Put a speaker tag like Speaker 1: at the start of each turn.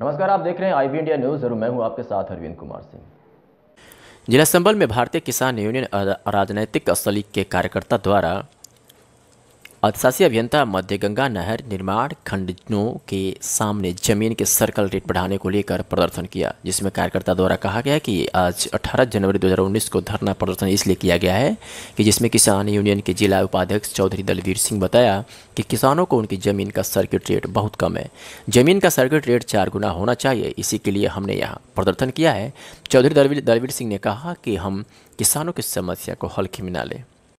Speaker 1: नमस्कार आप देख रहे हैं वी इंडिया न्यूज़ और मैं हूं आपके साथ अरविंद कुमार सिंह जिला संबल में भारतीय किसान यूनियन राजनैतिक सलीग के कार्यकर्ता द्वारा अधिशासी अभियंता मध्य गंगा नहर निर्माण खंडनों के सामने जमीन के सर्कल रेट बढ़ाने को लेकर प्रदर्शन किया जिसमें कार्यकर्ता द्वारा कहा गया कि आज 18 जनवरी 2019 को धरना प्रदर्शन इसलिए किया गया है कि जिसमें किसान यूनियन के जिला उपाध्यक्ष चौधरी दलवीर सिंह बताया कि किसानों को उनकी ज़मीन का सर्किट रेट बहुत कम है ज़मीन का सर्किट रेट चार गुना होना चाहिए इसी के लिए हमने यहाँ प्रदर्शन किया है चौधरी दलवीर दलवीर सिंह ने कहा कि हम किसानों की समस्या को हल्के में ना लें